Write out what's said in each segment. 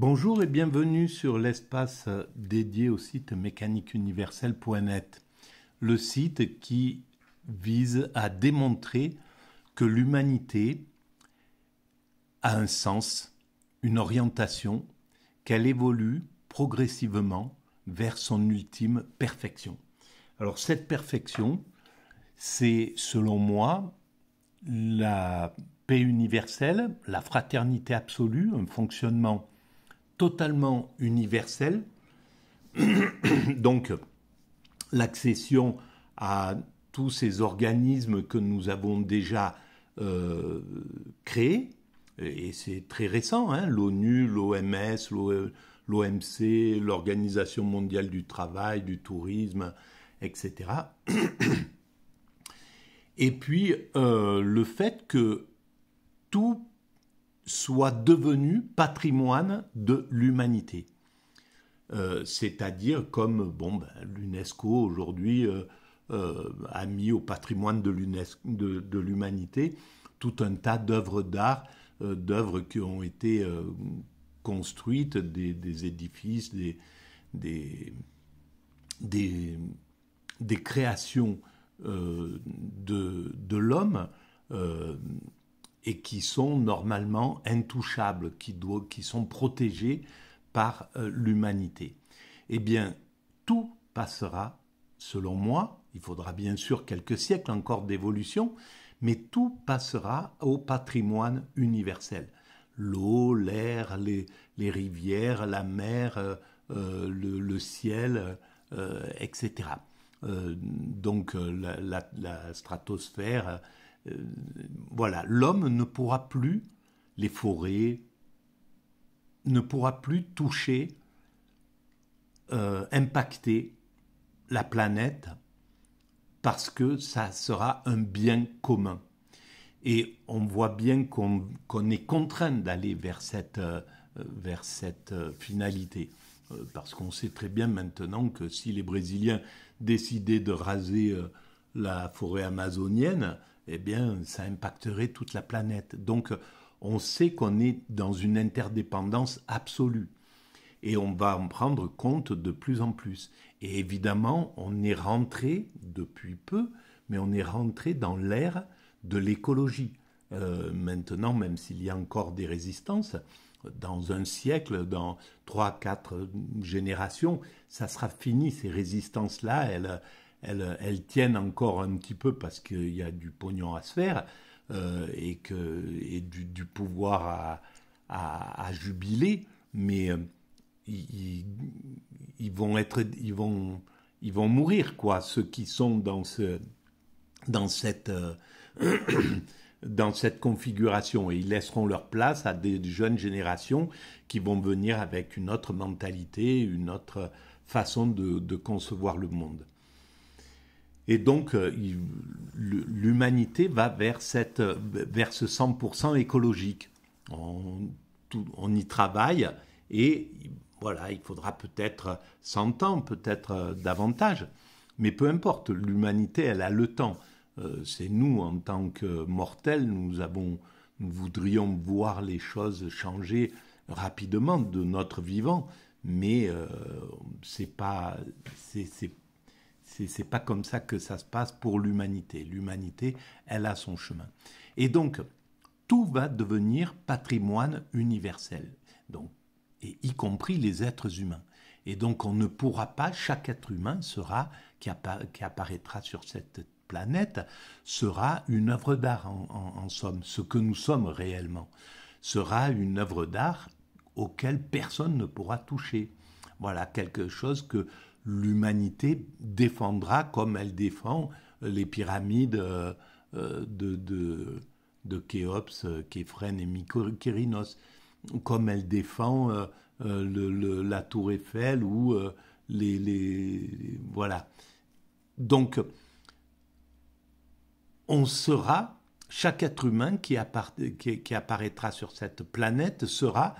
Bonjour et bienvenue sur l'espace dédié au site mécaniqueuniverselle.net, le site qui vise à démontrer que l'humanité a un sens, une orientation, qu'elle évolue progressivement vers son ultime perfection. Alors cette perfection, c'est selon moi la paix universelle, la fraternité absolue, un fonctionnement totalement universel. Donc, l'accession à tous ces organismes que nous avons déjà euh, créés, et c'est très récent, hein, l'ONU, l'OMS, l'OMC, l'Organisation mondiale du travail, du tourisme, etc. Et puis euh, le fait que tout soit devenu patrimoine de l'humanité. Euh, c'est-à-dire comme bon, ben, l'UNESCO aujourd'hui euh, euh, a mis au patrimoine de l'humanité de, tout un tas d'œuvres d'art, d'œuvres qui ont été construites, des, édifices, des, des, des, créations de, de l'homme et qui sont normalement intouchables, qui, sont protégés par euh, l'humanité. Eh bien, tout passera, selon moi, il faudra bien sûr quelques siècles encore d'évolution, mais tout passera au patrimoine universel. L'eau, l'air, les, rivières, la mer, euh, euh, le, ciel, etc. donc la stratosphère, euh, voilà, l'homme ne pourra plus, les forêts, ne pourra plus toucher, euh, impacter la planète parce que ça sera un bien commun. Et on voit bien qu'on est contraint d'aller vers cette, euh, vers cette finalité. Parce qu'on sait très bien maintenant que si les Brésiliens décidaient de raser la forêt amazonienne, eh bien, ça impacterait toute la planète. Donc, on sait qu'on est dans une interdépendance absolue. Et on va en prendre compte de plus en plus. Et évidemment, on est rentré, depuis peu, mais on est rentré dans l'ère de l'écologie. Euh, maintenant, même s'il y a encore des résistances, dans un siècle, dans trois, quatre générations, ça sera fini, ces résistances-là, elles, elles, tiennent encore un petit peu parce qu'il y a du pognon à se faire euh, et, que, et du, pouvoir à, jubiler, mais euh, ils, vont être, ils vont, ils vont mourir quoi. Ceux qui sont dans ce, dans cette, euh, dans cette configuration et ils laisseront leur place à des jeunes générations qui vont venir avec une autre mentalité, une autre façon de concevoir le monde. Et donc, euh, l'humanité va vers, cette, euh, vers ce 100% écologique. On, y travaille et voilà, il faudra peut-être 100 ans, peut-être euh, davantage. Mais peu importe, l'humanité, elle a le temps. C'est nous, en tant que mortels, nous, avons, nous voudrions voir les choses changer rapidement de notre vivant, mais ce c'est pas, c'est pas comme ça que ça se passe pour l'humanité. L'humanité, elle a son chemin. Et donc, tout va devenir patrimoine universel. Donc, et y compris les êtres humains. Et donc, on ne pourra pas, chaque être humain sera, qui, apparaîtra sur cette planète, sera une œuvre d'art, en, en somme, ce que nous sommes réellement, sera une œuvre d'art auquel personne ne pourra toucher. Voilà quelque chose que l'humanité défendra comme elle défend euh, les pyramides euh, euh, de, de, de Khéops, Képhren et Mykérinos, comme elle défend le, la tour Eiffel ou les, les... Voilà. Donc, on sera, chaque être humain qui, qui apparaîtra sur cette planète sera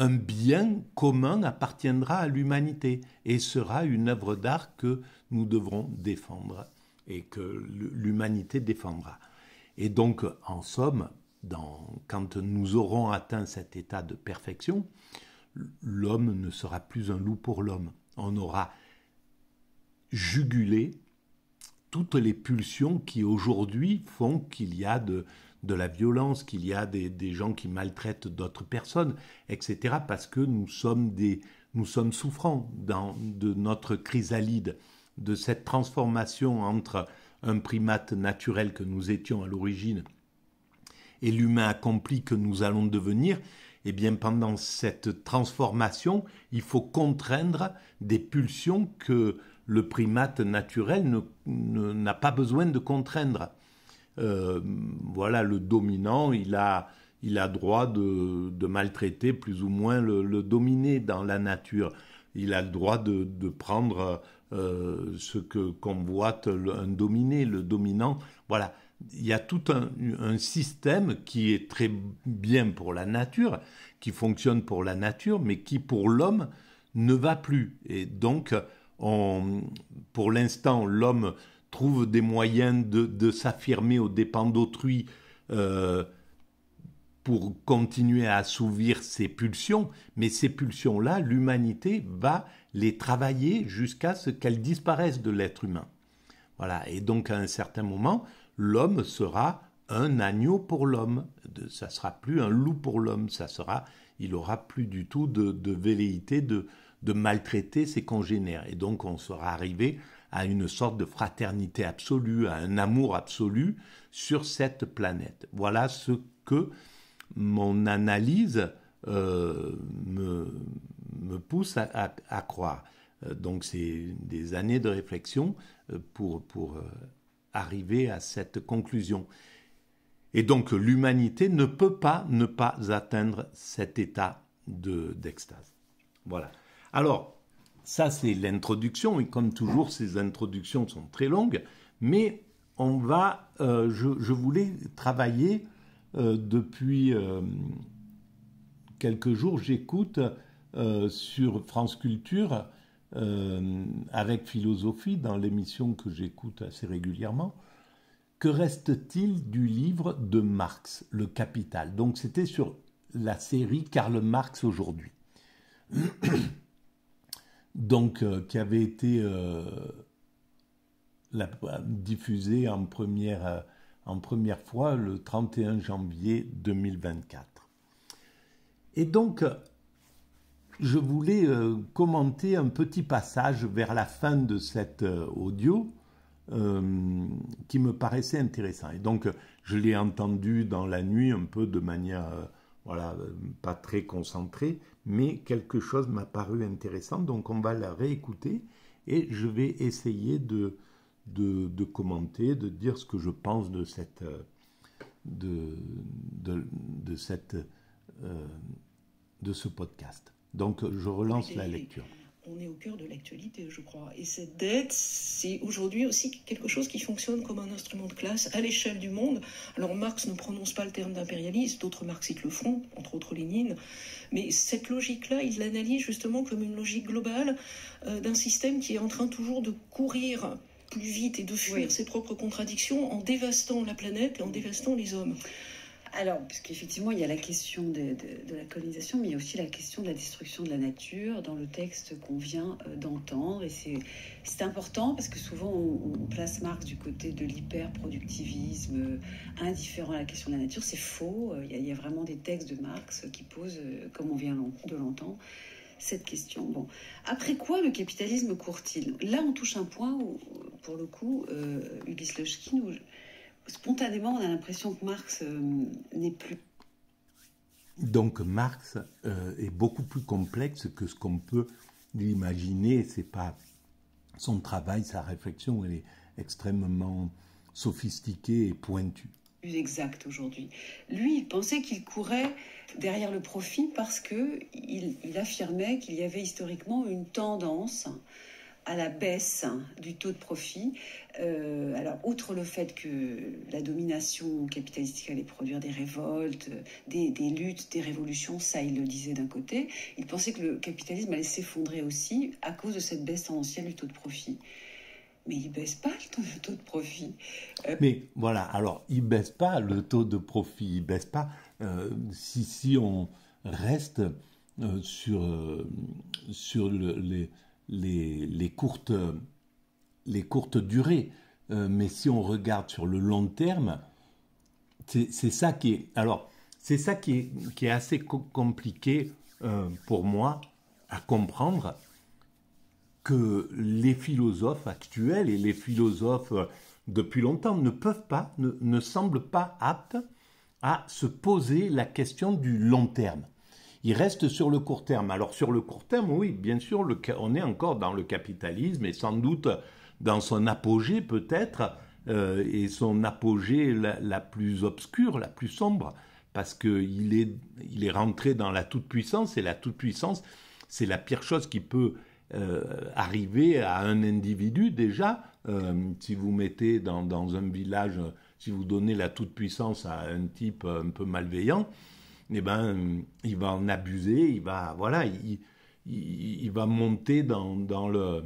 un bien commun appartiendra à l'humanité et sera une œuvre d'art que nous devrons défendre et que l'humanité défendra. Et donc, en somme, dans, quand nous aurons atteint cet état de perfection, l'homme ne sera plus un loup pour l'homme. On aura jugulé toutes les pulsions qui aujourd'hui font qu'il y a de, de la violence, qu'il y a des, gens qui maltraitent d'autres personnes, etc. Parce que nous sommes, des, nous sommes souffrants de notre chrysalide, de cette transformation entre un primate naturel que nous étions à l'origine et l'humain accompli que nous allons devenir, Et eh bien pendant cette transformation, il faut contraindre des pulsions que le primate naturel n'a pas besoin de contraindre. Euh, voilà, le dominant, il a, il a droit de, maltraiter plus ou moins le, dominé dans la nature. Il a le droit de, prendre euh, ce que convoite un dominé, le dominant. Voilà, il y a tout un, système qui est très bien pour la nature, qui fonctionne pour la nature, mais qui pour l'homme ne va plus. Et donc, pour l'instant, l'homme trouve des moyens de, s'affirmer aux dépens d'autrui euh, pour continuer à assouvir ses pulsions, mais ces pulsions-là, l'humanité va les travailler jusqu'à ce qu'elles disparaissent de l'être humain. Voilà, et donc à un certain moment, l'homme sera un agneau pour l'homme, ça sera plus un loup pour l'homme, ça sera, il aura plus du tout de, velléité de, de maltraiter ses congénères, et donc on sera arrivé à une sorte de fraternité absolue, à un amour absolu sur cette planète. Voilà ce que mon analyse euh, me, pousse à, croire. Euh, donc c'est des années de réflexion euh, pour, pour arriver à cette conclusion. Et donc l'humanité ne peut pas ne pas atteindre cet état d'extase. voilà. Alors, ça, c'est l'introduction, et comme toujours, ces introductions sont très longues, mais on va, euh, je, je, voulais travailler euh, depuis euh, quelques jours, j'écoute sur France Culture avec philosophie dans l'émission que j'écoute assez régulièrement. Que reste-t-il du livre de Marx, Le Capital Donc c'était sur la série Karl Marx aujourd'hui. donc euh, qui avait été euh, diffusée en première, euh, en première fois le 31 janvier 2024. Et donc, je voulais commenter un petit passage vers la fin de cet audio qui me paraissait intéressant. Et donc, je l'ai entendu dans la nuit un peu de manière voilà, euh, pas très concentré, mais quelque chose m'a paru intéressant, donc on va la réécouter et je vais essayer de, de, commenter, de dire ce que je pense de cette, euh, de, cette, euh, de ce podcast. Donc je relance la lecture on est au cœur de l'actualité, je crois. Et cette dette, c'est aujourd'hui aussi quelque chose qui fonctionne comme un instrument de classe à l'échelle du monde. Alors Marx ne prononce pas le terme d'impérialisme, d'autres marxistes le font, entre autres Lénine, mais cette logique-là, il l'analyse justement comme une logique globale euh, d'un système qui est en train toujours de courir plus vite et de fuir ses propres contradictions en dévastant la planète et en dévastant les hommes. Alors, parce qu'effectivement, il y a la question de, la colonisation, mais il y a aussi la question de la destruction de la nature dans le texte qu'on vient euh, d'entendre. Et c'est important parce que souvent, on, place Marx du côté de l'hyper-productivisme, euh, indifférent à la question de la nature. C'est faux. Euh, il y, a, vraiment des textes de Marx qui posent, comme on vient de l'entendre, cette question. Bon. Après quoi le capitalisme court-il Là, on touche un point où, pour le coup, euh, Ulysse nous spontanément, on a l'impression que Marx euh, n'est plus. Donc Marx euh, est beaucoup plus complexe que ce qu'on peut l'imaginer. C'est pas son travail, sa réflexion, elle est extrêmement sophistiquée et pointue exact aujourd'hui. Lui, il pensait qu'il courait derrière le profit parce que affirmait qu'il y avait historiquement une tendance à la baisse du taux de profit. Euh, alors, outre le fait que la domination capitalistique allait produire des révoltes, des, luttes, des révolutions, ça, il le disait d'un côté, il pensait que le capitalisme allait s'effondrer aussi à cause de cette baisse tendancielle du taux de profit. Mais il baisse pas le taux de profit. Euh, Mais voilà, alors il baisse pas le taux de profit, il baisse pas euh, si, si on reste sur, sur les, les, courtes, durées. Euh, mais si on regarde sur le long terme, c'est ça qui est. Alors, c'est ça qui assez compliqué euh, pour moi à comprendre que les philosophes actuels et les philosophes euh, depuis longtemps ne peuvent pas, ne semblent pas aptes à se poser la question du long terme il reste sur le court terme. Alors sur le court terme, oui, bien sûr, on est encore dans le capitalisme et sans doute dans son apogée peut-être, euh, et son apogée la, plus obscure, la plus sombre, parce qu'il est, il est rentré dans la toute-puissance, et la toute-puissance, c'est la pire chose qui peut euh, arriver à un individu déjà. Euh, si vous mettez dans, un village, si vous donnez la toute-puissance à un type un peu malveillant, et eh ben, il va en abuser, il va, voilà, il, va monter dans, le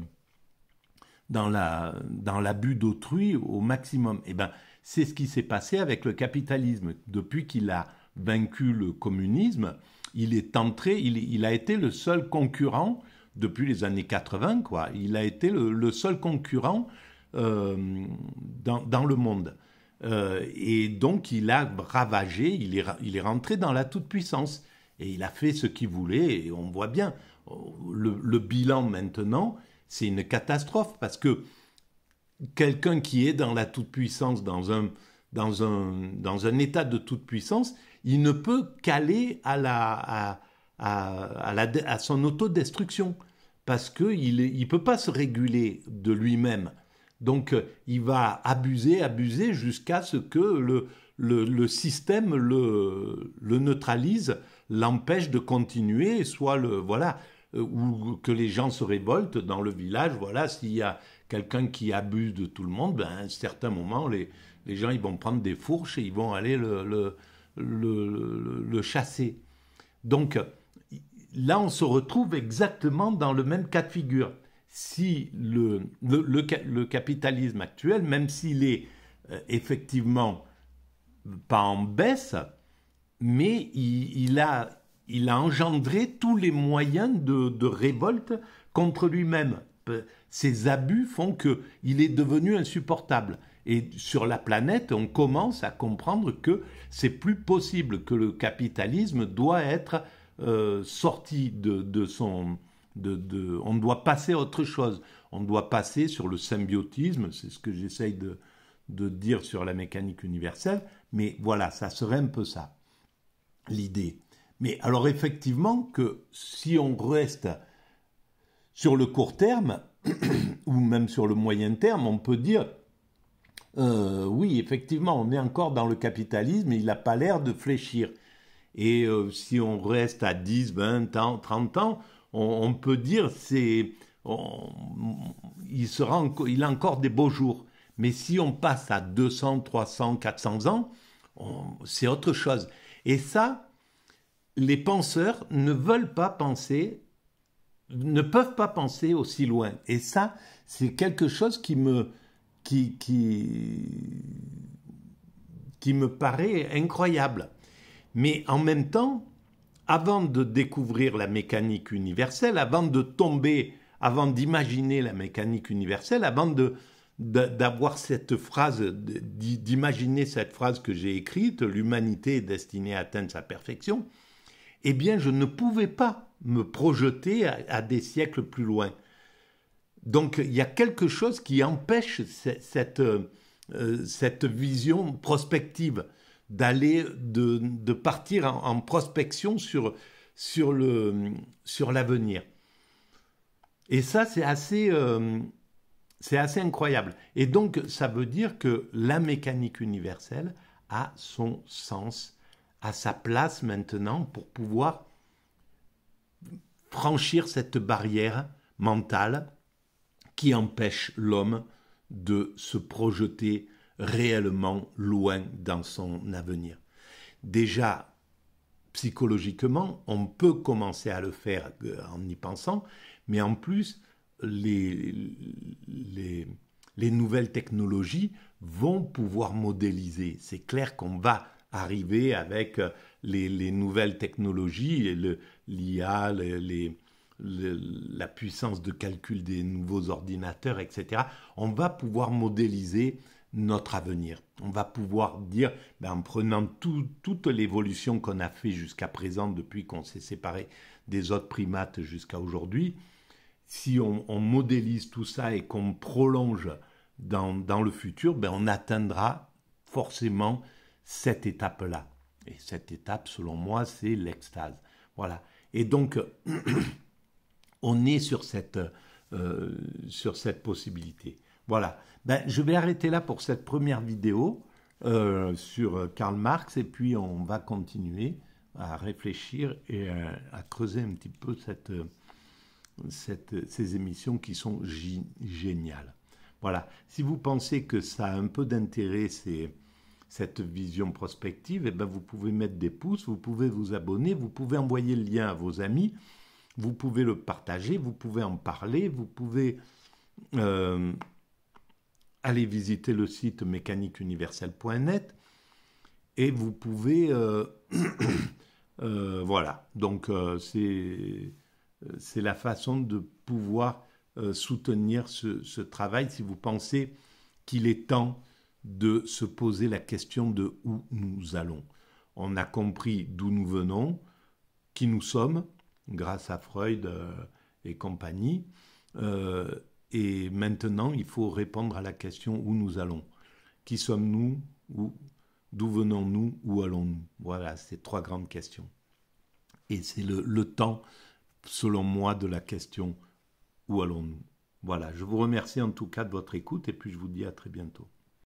dans la dans l'abus d'autrui au maximum. Et eh ben, c'est ce qui s'est passé avec le capitalisme depuis qu'il a vaincu le communisme. Il est entré, il, a été le seul concurrent depuis les années 80, quoi. Il a été le, seul concurrent euh, dans, le monde. Euh, et donc il a ravagé, il est, rentré dans la toute-puissance. Et il a fait ce qu'il voulait, et on voit bien. Le, bilan maintenant, c'est une catastrophe, parce que quelqu'un qui est dans la toute-puissance, dans un, dans, un, dans un état de toute-puissance, il ne peut qu'aller à, la, à, à, à, à son autodestruction, parce qu'il ne peut pas se réguler de lui-même donc euh, il va abuser, abuser jusqu'à ce que le, système le, neutralise, l'empêche de continuer, soit le voilà, euh, ou que les gens se révoltent dans le village. Voilà, s'il y a quelqu'un qui abuse de tout le monde, ben, à un certain moment, les, gens ils vont prendre des fourches et ils vont aller le chasser. Donc là, on se retrouve exactement dans le même cas de figure si le, le, le, capitalisme actuel, même s'il est euh, effectivement pas en baisse, mais il, a, il a engendré tous les moyens de, de révolte contre lui-même. Ces abus font qu'il est devenu insupportable. Et sur la planète, on commence à comprendre que c'est plus possible, que le capitalisme doit être euh, sorti de, de son on doit passer à autre chose. On doit passer sur le symbiotisme, c'est ce que j'essaye de, dire sur la mécanique universelle, mais voilà, ça serait un peu ça, l'idée. Mais alors effectivement que si on reste sur le court terme, ou même sur le moyen terme, on peut dire, euh, oui, effectivement, on est encore dans le capitalisme, il n'a pas l'air de fléchir. Et euh, si on reste à 10, 20 ans, 30 ans, on, peut dire c'est il il a encore des beaux jours. Mais si on passe à 200, 300, 400 ans, c'est autre chose. Et ça, les penseurs ne veulent pas penser, ne peuvent pas penser aussi loin. Et ça, c'est quelque chose qui me, qui me paraît incroyable. Mais en même temps, avant de découvrir la mécanique universelle, avant de tomber, avant d'imaginer la mécanique universelle, avant de d'avoir cette phrase, d'imaginer cette phrase que j'ai écrite, l'humanité est destinée à atteindre sa perfection, eh bien je ne pouvais pas me projeter à, des siècles plus loin. Donc il y a quelque chose qui empêche euh, cette vision prospective d'aller, de, de, partir en, prospection sur, sur, le, sur l'avenir. Et ça, c'est assez, euh, c'est assez incroyable. Et donc, ça veut dire que la mécanique universelle a son sens, a sa place maintenant pour pouvoir franchir cette barrière mentale qui empêche l'homme de se projeter réellement loin dans son avenir. Déjà, psychologiquement, on peut commencer à le faire euh, en y pensant, mais en plus, les, les, nouvelles technologies vont pouvoir modéliser. C'est clair qu'on va arriver avec euh, les, nouvelles technologies, l'IA, la puissance de calcul des nouveaux ordinateurs, etc., on va pouvoir modéliser notre avenir. On va pouvoir dire, ben, en prenant toute l'évolution qu'on a fait jusqu'à présent, depuis qu'on s'est séparé des autres primates jusqu'à aujourd'hui, si on, modélise tout ça et qu'on prolonge dans, le futur, ben, on atteindra forcément cette étape-là. Et cette étape, selon moi, c'est l'extase. Voilà. Et donc, on est sur cette, euh, sur cette possibilité. Voilà. Ben, je vais arrêter là pour cette première vidéo euh, sur euh, Karl Marx et puis on va continuer à réfléchir et euh, à, creuser un petit peu cette, ces émissions qui sont géniales. Voilà. Si vous pensez que ça a un peu d'intérêt, c'est cette vision prospective, eh ben vous pouvez mettre des pouces, vous pouvez vous abonner, vous pouvez envoyer le lien à vos amis, vous pouvez le partager, vous pouvez en parler, vous pouvez allez visiter le site mécaniqueuniverselle.net et vous pouvez... Euh, euh, voilà, donc euh, c'est la façon de pouvoir soutenir ce, travail si vous pensez qu'il est temps de se poser la question de où nous allons. On a compris d'où nous venons, qui nous sommes, grâce à Freud et compagnie. Et maintenant, il faut répondre à la question où nous allons. Qui sommes-nous D'où venons-nous Où allons-nous Voilà, ces trois grandes questions. Et c'est le, le temps, selon moi, de la question où allons-nous Voilà, je vous remercie en tout cas de votre écoute et puis je vous dis à très bientôt.